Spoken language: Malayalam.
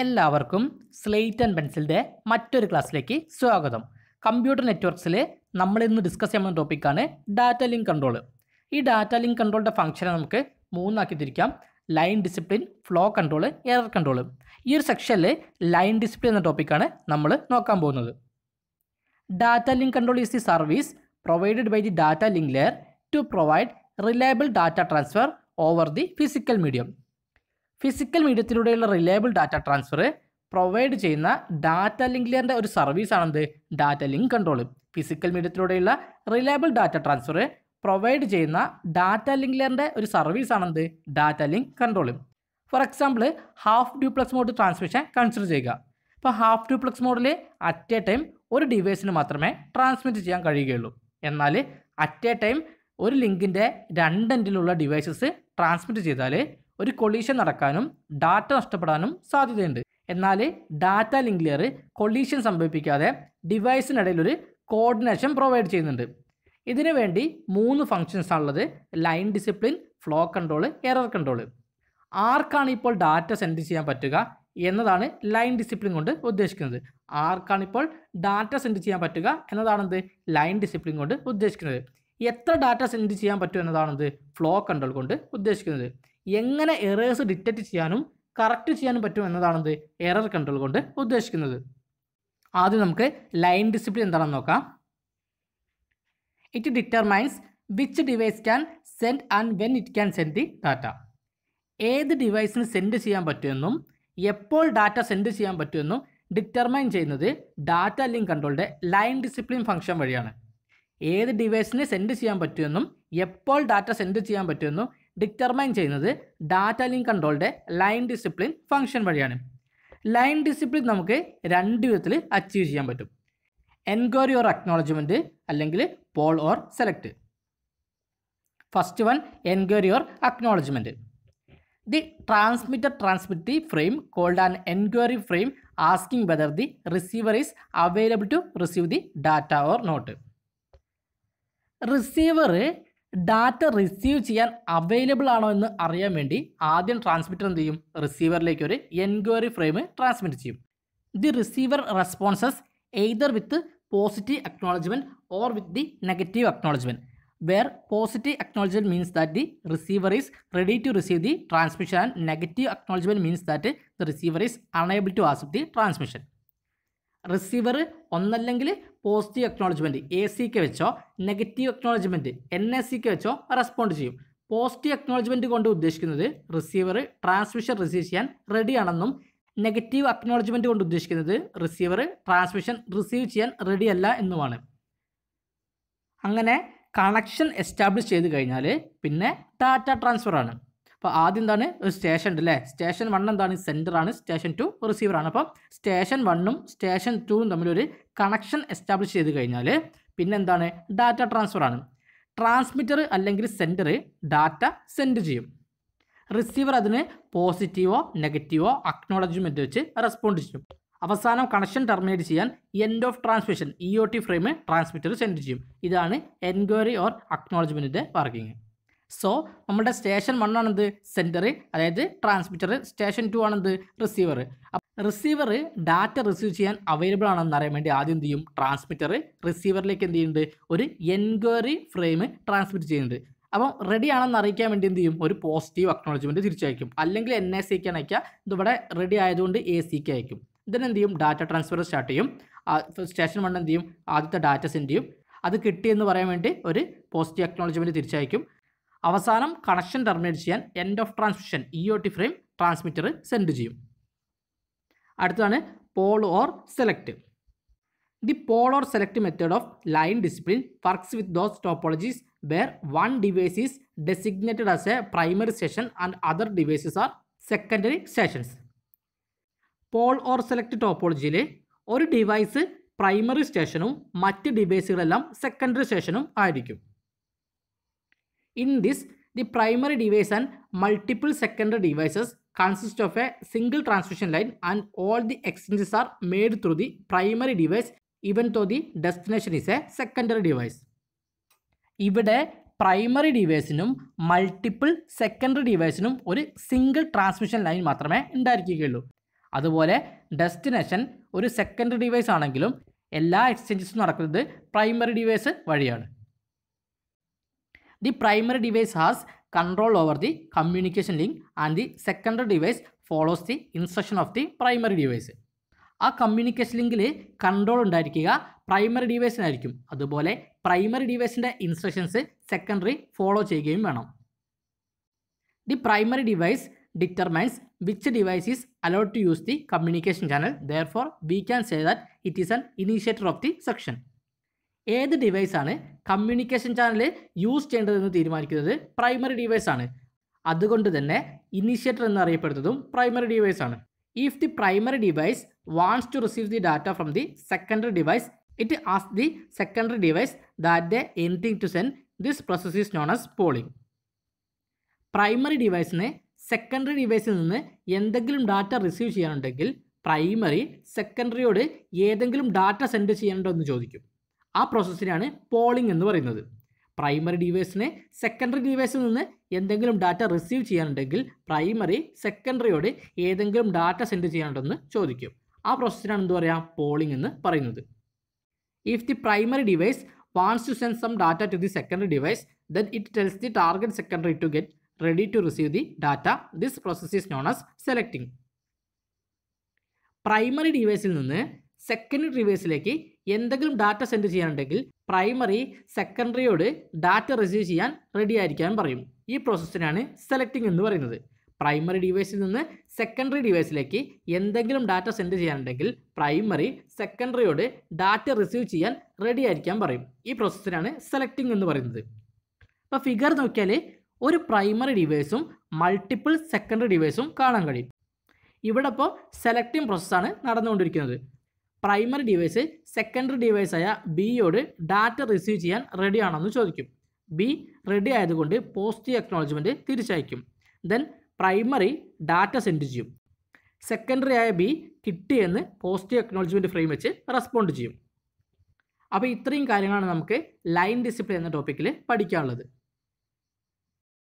എല്ലാവർക്കും സ്ലേറ്റ് ആൻഡ് പെൻസിലിൻ്റെ മറ്റൊരു ക്ലാസ്സിലേക്ക് സ്വാഗതം കമ്പ്യൂട്ടർ നെറ്റ്വർക്ക്സിൽ നമ്മൾ ഇന്ന് ഡിസ്കസ് ചെയ്യുന്ന ടോപ്പിക്കാണ് ഡാറ്റ ലിങ്ക് കൺട്രോൾ ഈ ഡാറ്റ ലിങ്ക് കൺട്രോളിൻ്റെ ഫംഗ്ഷനെ നമുക്ക് മൂന്നാക്കി തിരിക്കാം line discipline flow control error control ഈ ഒരു സെക്ഷനിൽ ലൈൻ ഡിസിപ്ലിൻ എന്ന ടോപ്പിക്കാണ് നമ്മൾ നോക്കാൻ പോകുന്നത് data link control is the service provided by the data link layer to provide reliable data transfer over the physical medium physical മീഡിയത്തിലൂടെയുള്ള റിലയബിൾ ഡാറ്റ ട്രാൻസ്ഫർ പ്രൊവൈഡ് ചെയ്യുന്ന ഡാറ്റ ലിങ്ക് ലെയറിൻ്റെ ഒരു സർവീസാണെന്ത് ഡാറ്റ ലിങ്ക് കൺട്രോൾ ഫിസിക്കൽ മീഡിയത്തിലൂടെയുള്ള റിലയബിൾ ഡാറ്റ ട്രാൻസ്ഫർ പ്രൊവൈഡ് ചെയ്യുന്ന ഡാറ്റ ലിങ്ക് ലെയറിൻ്റെ ഒരു സർവീസാണെന്ത് data link control for example half duplex mode transmission consider ചെയ്യുക ഇപ്പോൾ ഹാഫ് ഡ്യൂപ്ലക്സ് മോഡിൽ അറ്റ് എ ടൈം ഒരു ഡിവൈസിന് മാത്രമേ ട്രാൻസ്മിറ്റ് ചെയ്യാൻ കഴിയുകയുള്ളൂ എന്നാൽ അറ്റ് എ ടൈം ഒരു ലിങ്കിൻ്റെ രണ്ട് എൻഡിലുള്ള ഡിവൈസസ് ട്രാൻസ്മിറ്റ് ചെയ്താൽ ഒരു കൊളീഷൻ നടക്കാനും ഡാറ്റ നഷ്ടപ്പെടാനും സാധ്യതയുണ്ട് എന്നാൽ ഡാറ്റ ലിങ്ക് ലെയർ കൊളീഷൻ സംഭവിപ്പിക്കാതെ ഡിവൈസിനിടയിൽ ഒരു കോർഡിനേഷൻ പ്രൊവൈഡ് ചെയ്യുന്നുണ്ട് ഇതിനു വേണ്ടി മൂന്ന് ഫങ്ഷൻസ് ആണുള്ളത് line discipline flow control error control ആർക്കാണ് ഇപ്പോൾ ഡാറ്റ സെൻഡ് ചെയ്യാൻ പറ്റുക എന്നതാണ് ലൈൻ ഡിസിപ്ലിൻ കൊണ്ട് ഉദ്ദേശിക്കുന്നത് ആർക്കാണ് ഇപ്പോൾ ഡാറ്റ സെൻഡ് ചെയ്യാൻ പറ്റുക എന്നതാണെന്ത് ലൈൻ ഡിസിപ്ലിൻ കൊണ്ട് ഉദ്ദേശിക്കുന്നത് എത്ര ഡാറ്റ സെൻഡ് ചെയ്യാൻ പറ്റും എന്നതാണെന്ത് ഫ്ലോ കൺട്രോൾ കൊണ്ട് ഉദ്ദേശിക്കുന്നത് എങ്ങനെ എറേഴ്സ് ഡിറ്റക്റ്റ് ചെയ്യാനും കറക്റ്റ് ചെയ്യാനും പറ്റും എന്നതാണെന്ത് എറർ കൺട്രോൾ കൊണ്ട് ഉദ്ദേശിക്കുന്നത് ആദ്യം നമുക്ക് ലൈൻ ഡിസിപ്ലിൻ എന്താണെന്ന് നോക്കാം it determines which device can send and when it can send the data ഏത് ഡിവൈസിന് സെൻഡ് ചെയ്യാൻ പറ്റുമെന്നും എപ്പോൾ ഡാറ്റ സെൻഡ് ചെയ്യാൻ പറ്റുമെന്നും ഡിറ്റർമൈൻ ചെയ്യുന്നത് ഡാറ്റ ലിങ്ക് കൺട്രോളിൻ്റെ ലൈൻ ഡിസിപ്ലിൻ ഫംഗ്ഷൻ വഴിയാണ് ഏത് ഡിവൈസിന് സെൻഡ് ചെയ്യാൻ പറ്റുമെന്നും എപ്പോൾ ഡാറ്റ സെൻഡ് ചെയ്യാൻ പറ്റുമെന്നും ഡിറ്റർമൈൻ ചെയ്യുന്നത് ഡാറ്റ ലിങ്ക് കൺട്രോളിൻ്റെ ലൈൻ ഡിസിപ്ലിൻ ഫംഗ്ഷൻ വഴിയാണ് ലൈൻ ഡിസിപ്ലിൻ നമുക്ക് രണ്ട് വിധത്തിൽ അച്ചീവ് ചെയ്യാൻ പറ്റും എൻക്വയറി ഓർ അക്നോളജ്മെൻറ്റ് അല്ലെങ്കിൽ poll or select first one enquiry or acknowledgement the transmitter transmit the frame called an enquiry frame asking whether the receiver is available to receive the data or not receiver data receive ചെയ്യാൻ അവൈലബിൾ ആണോ എന്ന് അറിയാൻ വേണ്ടി ആദ്യം ട്രാൻസ്മിറ്റർ എന്ത് ചെയ്യും റിസീവറിലേക്ക് ഒരു എൻക്വയറി ഫ്രെയിം ട്രാൻസ്മിറ്റ് ചെയ്യും the receiver responses either with positive acknowledgement or with the negative acknowledgement where positive acknowledgement means that the receiver is ready to receive the transmission and negative acknowledgement means that the receiver is unable to accept the transmission receiver ഒന്നല്ലെങ്കിൽ പോസിറ്റീവ് എക്നോളജ്മെൻറ്റ് എ സിക്ക് വെച്ചോ നെഗറ്റീവ് എക്നോളജ്മെൻറ്റ് എൻ എ സിക്ക് വെച്ചോ റെസ്പോണ്ട് ചെയ്യും പോസിറ്റീവ് എക്നോളജ്മെൻറ്റ് കൊണ്ട് ഉദ്ദേശിക്കുന്നത് റിസീവർ ട്രാൻസ്മിഷൻ റിസീവ് ചെയ്യാൻ റെഡിയാണെന്നും നെഗറ്റീവ് അക്നോളജ്മെൻറ്റ് കൊണ്ട് ഉദ്ദേശിക്കുന്നത് റിസീവർ ട്രാൻസ്മിഷൻ റിസീവ് ചെയ്യാൻ റെഡിയല്ല എന്നുമാണ് അങ്ങനെ കണക്ഷൻ എസ്റ്റാബ്ലിഷ് ചെയ്ത് കഴിഞ്ഞാൽ പിന്നെ ഡാറ്റ ട്രാൻസ്ഫർ ആണ് അപ്പോൾ ആദ്യം എന്താണ് ഒരു സ്റ്റേഷൻ ഉണ്ട് അല്ലേ സ്റ്റേഷൻ വൺ എന്താണ് സെൻറ്റർ ആണ് സ്റ്റേഷൻ ടു റിസീവർ ആണ് അപ്പം സ്റ്റേഷൻ വണ്ണും സ്റ്റേഷൻ ടൂവും തമ്മിലൊരു കണക്ഷൻ എസ്റ്റാബ്ലിഷ് ചെയ്ത് കഴിഞ്ഞാൽ പിന്നെ എന്താണ് ഡാറ്റ ട്രാൻസ്ഫർ ആണ് ട്രാൻസ്മിറ്റർ അല്ലെങ്കിൽ സെൻറ്റർ ഡാറ്റ സെൻഡ് ചെയ്യും റിസീവർ അതിന് പോസിറ്റീവോ നെഗറ്റീവോ അക്നോളജ്മെൻ്റ് വെച്ച് റെസ്പോണ്ട് ചെയ്യും അവസാനം കണക്ഷൻ ടെർമിനേറ്റ് ചെയ്യാൻ end of transmission E O T frame transmitter send ചെയ്യും ഇതാണ് എൻക്വയറി ഓർ അക്നോളജ്മെൻറ്റിൻ്റെ വർക്കിംഗ് സോ നമ്മുടെ സ്റ്റേഷൻ വൺ ആണെന്ത് സെൻറ്റർ അതായത് ട്രാൻസ്മിറ്റർ സ്റ്റേഷൻ ടു ആണെന്ത് റിസീവർ റിസീവർ ഡാറ്റ റിസീവ് ചെയ്യാൻ അവൈലബിൾ ആണെന്ന് അറിയാൻ വേണ്ടി ആദ്യം എന്ത് ചെയ്യും ട്രാൻസ്മിറ്റർ റിസീവറിലേക്ക് എന്ത് ചെയ്യുന്നുണ്ട് ഒരു എൻക്വയറി ഫ്രെയിം ട്രാൻസ്മിറ്റ് ചെയ്യുന്നുണ്ട് അപ്പം റെഡി ആണെന്ന് അറിയിക്കാൻ വേണ്ടി എന്ത് ചെയ്യും ഒരു പോസിറ്റീവ് അക്നോളജ്മെൻറ്റ് തിരിച്ചയക്കും അല്ലെങ്കിൽ എൻ എ സിക്ക് അയക്കുക ഇതിവിടെ റെഡി ആയതുകൊണ്ട് എ സിക്ക് അയക്കും എന്ത് ചെയ്യും ഡാറ്റ ട്രാൻസ്ഫർ സ്റ്റാർട്ട് ചെയ്യും സ്റ്റേഷൻ വണ്ണം എന്ത് ചെയ്യും ആദ്യത്തെ ഡാറ്റ സെൻഡ് ചെയ്യും അത് കിട്ടിയെന്ന് പറയാൻ വേണ്ടി ഒരു പോസിറ്റീവ് അക്നോളജ്മെൻറ്റ് തിരിച്ചയക്കും അവസാനം കണക്ഷൻ ടെർമിനേറ്റ് ചെയ്യാൻ end of transmission E O T frame transmitter send ചെയ്യും അടുത്തതാണ് poll or select the poll or select method of line discipline works with those topologies where one device is designated as a primary station and other devices are secondary stations poll or select ടോപ്പോളജിയിൽ ഒരു ഡിവൈസ് പ്രൈമറി സ്റ്റേഷനും മറ്റ് ഡിവൈസുകളെല്ലാം സെക്കൻഡറി സ്റ്റേഷനും ആയിരിക്കും In this, the primary device and multiple secondary devices consist of a single transmission line and all the exchanges are made through the primary device even though the destination is a secondary device. ഇവിടെ പ്രൈമറി ഡിവൈസിനും മൾട്ടിപ്പിൾ സെക്കൻഡറി ഡിവൈസിനും ഒരു സിംഗിൾ ട്രാൻസ്മിഷൻ ലൈൻ മാത്രമേ ഉണ്ടായിരിക്കുകയുള്ളൂ അതുപോലെ ഡെസ്റ്റിനേഷൻ ഒരു സെക്കൻഡറി ഡിവൈസ് ആണെങ്കിലും എല്ലാ എക്സ്ചേഞ്ചസും നടക്കുന്നത് പ്രൈമറി ഡിവൈസ് വഴിയാണ് the primary device has control over the communication link and the secondary device follows the instruction of the primary device ആ കമ്മ്യൂണിക്കേഷൻ ലിങ്കിൽ കൺട്രോൾ ഉണ്ടായിരിക്കുക പ്രൈമറി ഡിവൈസിനായിരിക്കും അതുപോലെ പ്രൈമറി ഡിവൈസിൻ്റെ ഇൻസ്ട്രക്ഷൻസ് സെക്കൻഡറി ഫോളോ ചെയ്യുകയും വേണം the primary device determines which device is allot to use the communication channel therefore we can say that it is an initiator of the section ഏത് ഡിവൈസാണ് കമ്മ്യൂണിക്കേഷൻ ചാനൽ യൂസ് ചെയ്യേണ്ടതെന്ന് തീരുമാനിക്കുന്നത് പ്രൈമറി ഡിവൈസാണ് അതുകൊണ്ട് തന്നെ ഇനിഷ്യേറ്റർ എന്നറിയപ്പെടുന്നതും പ്രൈമറി ഡിവൈസാണ് if the primary device wants to receive the data from the secondary device it ആസ് the secondary device that the anything to send this process is known as polling primary ഡിവൈസിന് സെക്കൻഡറി ഡിവൈസിൽ നിന്ന് എന്തെങ്കിലും ഡാറ്റ റിസീവ് ചെയ്യാനുണ്ടെങ്കിൽ പ്രൈമറി സെക്കൻഡറിയോട് ഏതെങ്കിലും ഡാറ്റ സെൻഡ് എന്ന് ചോദിക്കും ആ പ്രോസസ്സിനെയാണ് പോളിംഗ് എന്ന് പറയുന്നത് പ്രൈമറി ഡിവൈസിനെ സെക്കൻഡറി ഡിവൈസിൽ നിന്ന് എന്തെങ്കിലും ഡാറ്റ റിസീവ് ചെയ്യാനുണ്ടെങ്കിൽ പ്രൈമറി സെക്കൻഡറിയോട് ഏതെങ്കിലും ഡാറ്റ സെൻഡ് ചെയ്യാനുണ്ടെന്ന് ചോദിക്കും ആ പ്രോസസ്സിനാണ് എന്ത് പറയുക പോളിംഗ് എന്ന് പറയുന്നത് if the primary device wants to send some data to the secondary device then it tells the target secondary to get ready to receive the data this process is known as selecting primary ഡിവൈസിൽ നിന്ന് സെക്കൻഡറി ഡിവൈസിലേക്ക് എന്തെങ്കിലും ഡാറ്റ സെൻഡ് ചെയ്യാനുണ്ടെങ്കിൽ പ്രൈമറി സെക്കൻഡറിയോട് ഡാറ്റ റിസീവ് ചെയ്യാൻ റെഡി ആയിരിക്കാൻ പറയും ഈ പ്രോസസ്സിനാണ് സെലക്ടിങ് എന്ന് പറയുന്നത് പ്രൈമറി ഡിവൈസിൽ നിന്ന് സെക്കൻഡറി ഡിവൈസിലേക്ക് എന്തെങ്കിലും ഡാറ്റ സെൻഡ് ചെയ്യാനുണ്ടെങ്കിൽ പ്രൈമറി സെക്കൻഡറിയോട് ഡാറ്റ റിസീവ് ചെയ്യാൻ റെഡി ആയിരിക്കാൻ പറയും ഈ പ്രോസസ്സിനാണ് സെലക്ടിങ് എന്ന് പറയുന്നത് അപ്പോൾ ഫിഗർ നോക്കിയാൽ ഒരു പ്രൈമറി ഡിവൈസും മൾട്ടിപ്പിൾ സെക്കൻഡറി ഡിവൈസും കാണാൻ കഴിയും ഇവിടെ ഇപ്പോൾ സെലക്ടിങ് പ്രോസസ്സാണ് നടന്നുകൊണ്ടിരിക്കുന്നത് പ്രൈമറി ഡിവൈസ് സെക്കൻഡറി ഡിവൈസായ ബിയോട് ഡാറ്റ റിസീവ് ചെയ്യാൻ റെഡിയാണോ എന്ന് ചോദിക്കും ബി റെഡി ആയതുകൊണ്ട് പോസിറ്റീവ് അക്നോളജ്മെൻ്റ് തിരിച്ചയക്കും ദെൻ പ്രൈമറി ഡാറ്റ സെൻഡ് ചെയ്യും സെക്കൻഡറി ആയ ബി കിട്ടിയെന്ന് പോസിറ്റീവ് അക്നോളജ്മെൻ്റ് ഫ്രെയിം വെച്ച് റെസ്പോണ്ട് ചെയ്യും അപ്പോൾ ഇത്രയും കാര്യങ്ങളാണ് നമുക്ക് ലൈൻ ഡിസിപ്ലിൻ എന്ന ടോപ്പിക്കിൽ പഠിക്കാനുള്ളത്